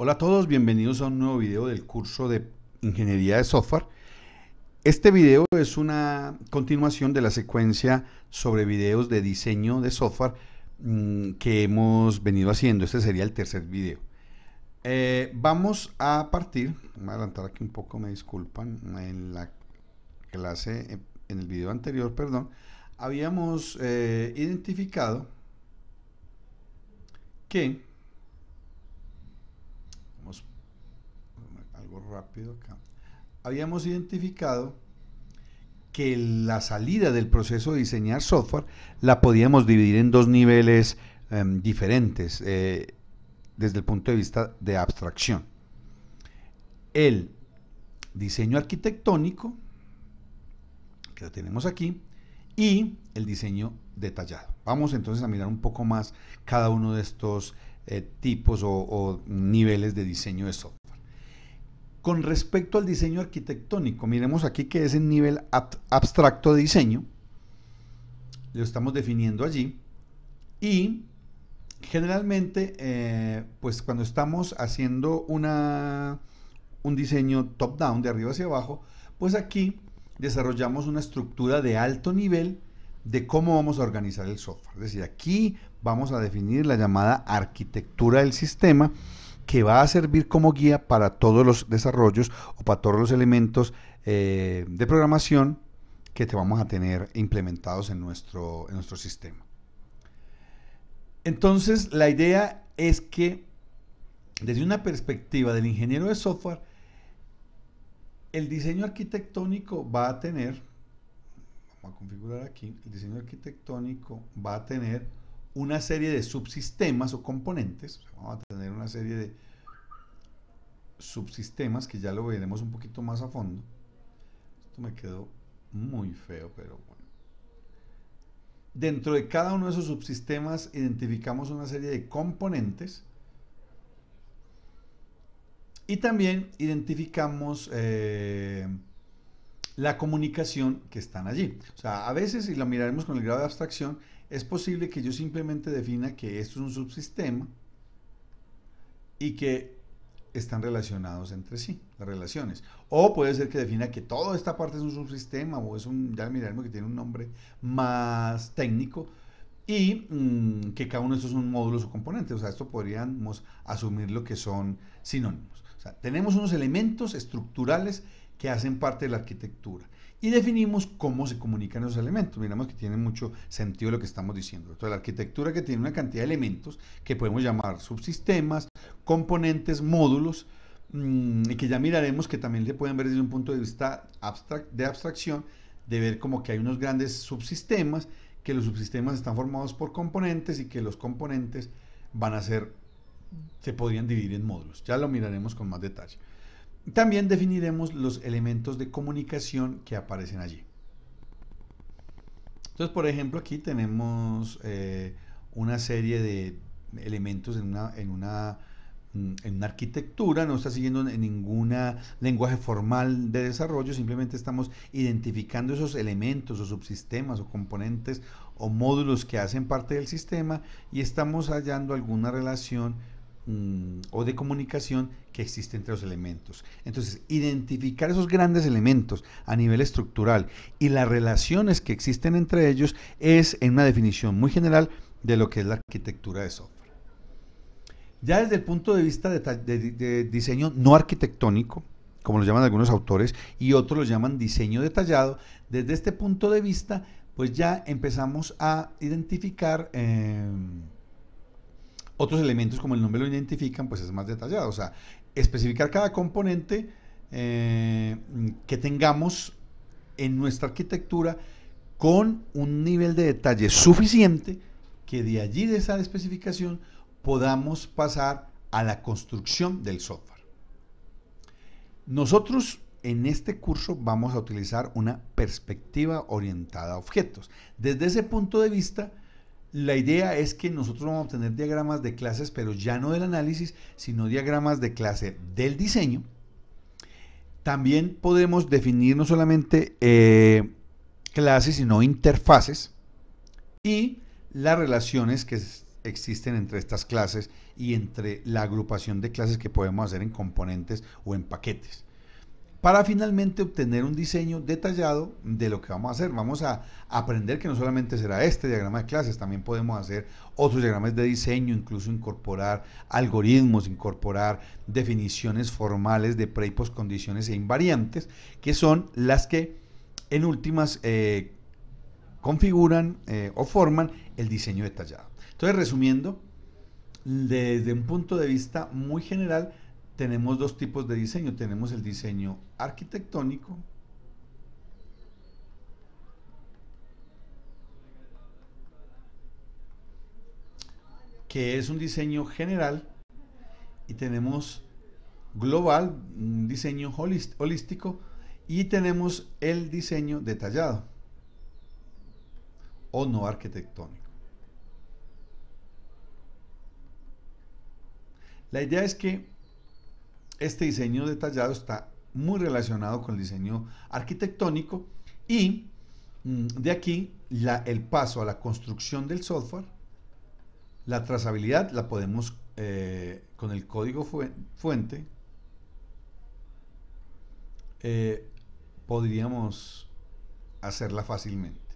Hola a todos, bienvenidos a un nuevo video del curso de Ingeniería de Software. Este video es una continuación de la secuencia sobre videos de diseño de software mm, que hemos venido haciendo. Este sería el tercer video. Eh, vamos a partir, voy a adelantar aquí un poco, me disculpan, en la clase, eh, en el video anterior, perdón, habíamos eh, identificado que rápido acá. Habíamos identificado que la salida del proceso de diseñar software la podíamos dividir en dos niveles em, diferentes eh, desde el punto de vista de abstracción. El diseño arquitectónico, que lo tenemos aquí, y el diseño detallado. Vamos entonces a mirar un poco más cada uno de estos eh, tipos o, o niveles de diseño de software. Con respecto al diseño arquitectónico, miremos aquí que es el nivel abstracto de diseño, lo estamos definiendo allí, y generalmente, eh, pues cuando estamos haciendo una, un diseño top-down, de arriba hacia abajo, pues aquí desarrollamos una estructura de alto nivel de cómo vamos a organizar el software. Es decir, aquí vamos a definir la llamada arquitectura del sistema que va a servir como guía para todos los desarrollos o para todos los elementos eh, de programación que te vamos a tener implementados en nuestro, en nuestro sistema. Entonces, la idea es que desde una perspectiva del ingeniero de software, el diseño arquitectónico va a tener, vamos a configurar aquí, el diseño arquitectónico va a tener una serie de subsistemas o componentes, vamos a tener una serie de subsistemas que ya lo veremos un poquito más a fondo. Esto me quedó muy feo, pero bueno. Dentro de cada uno de esos subsistemas identificamos una serie de componentes y también identificamos eh, la comunicación que están allí. O sea, a veces, si lo miraremos con el grado de abstracción, es posible que yo simplemente defina que esto es un subsistema y que están relacionados entre sí, las relaciones. O puede ser que defina que toda esta parte es un subsistema o es un, ya miraremos que tiene un nombre más técnico y mm, que cada uno de estos son módulos o componentes. O sea, esto podríamos asumir lo que son sinónimos tenemos unos elementos estructurales que hacen parte de la arquitectura y definimos cómo se comunican esos elementos. Miramos que tiene mucho sentido lo que estamos diciendo. la arquitectura que tiene una cantidad de elementos que podemos llamar subsistemas, componentes, módulos, mm, y que ya miraremos que también se pueden ver desde un punto de vista abstract, de abstracción, de ver como que hay unos grandes subsistemas, que los subsistemas están formados por componentes y que los componentes van a ser se podrían dividir en módulos. Ya lo miraremos con más detalle. También definiremos los elementos de comunicación que aparecen allí. Entonces, por ejemplo, aquí tenemos eh, una serie de elementos en una, en una, mm, en una arquitectura, no está siguiendo ningún lenguaje formal de desarrollo, simplemente estamos identificando esos elementos o subsistemas o componentes o módulos que hacen parte del sistema y estamos hallando alguna relación Mm, o de comunicación que existe entre los elementos. Entonces, identificar esos grandes elementos a nivel estructural y las relaciones que existen entre ellos es en una definición muy general de lo que es la arquitectura de software. Ya desde el punto de vista de, diseño no arquitectónico, como lo llaman algunos autores, y otros lo llaman diseño detallado, desde este punto de vista, pues ya empezamos a identificar... Em, otros elementos como el nombre lo identifican, pues es más detallado. O sea, especificar cada componente eh, que tengamos en nuestra arquitectura con un nivel de detalle suficiente que de allí de esa especificación podamos pasar a la construcción del software. Nosotros en este curso vamos a utilizar una perspectiva orientada a objetos. Desde ese punto de vista, la idea es que nosotros vamos a obtener diagramas de clases, pero ya no del análisis, sino diagramas de clase del diseño. También podemos definir no solamente eh, clases, sino interfaces y las relaciones que existen entre estas clases y entre la agrupación de clases que podemos hacer en componentes o en paquetes para finalmente obtener un diseño detallado de lo que vamos a hacer. Vamos a aprender que no solamente será este diagrama de clases, también podemos hacer otros diagramas de diseño, incluso incorporar algoritmos, incorporar definiciones formales de pre y post condiciones e invariantes, que son las que en últimas eh, configuran eh, o forman el diseño detallado. Entonces, resumiendo, desde un punto de vista muy general, tenemos dos tipos de diseño. Tenemos el diseño arquitectónico, que es un diseño general, y tenemos global, un diseño holístico, y tenemos el diseño detallado o no arquitectónico. La idea es que este diseño detallado está muy relacionado con el diseño arquitectónico y mm, de aquí el paso a la construcción del software, la trazabilidad la podemos eh, con el código fuente, eh, podríamos hacerla fácilmente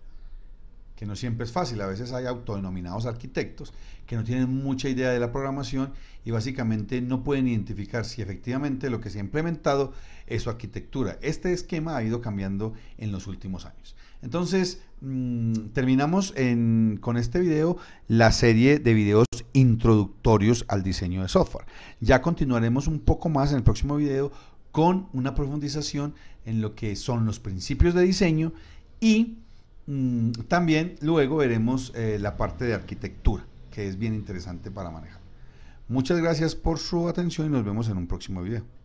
que no siempre es fácil. A veces hay autodenominados arquitectos que no tienen mucha idea de la programación y básicamente no pueden identificar si efectivamente lo que se ha implementado es su arquitectura. Este esquema ha ido cambiando en los últimos años. Entonces, mm, terminamos con este video la serie de videos introductorios al diseño de software. Ya continuaremos un poco más en el próximo video con una profundización en lo que son los principios de diseño y Mm, también luego veremos eh, la parte de arquitectura, que es bien interesante para manejar. Muchas gracias por su atención y nos vemos en un próximo video.